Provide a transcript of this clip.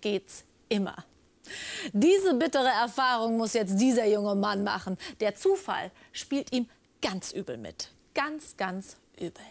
geht's immer. Diese bittere Erfahrung muss jetzt dieser junge Mann machen. Der Zufall spielt ihm ganz übel mit. Ganz, ganz übel.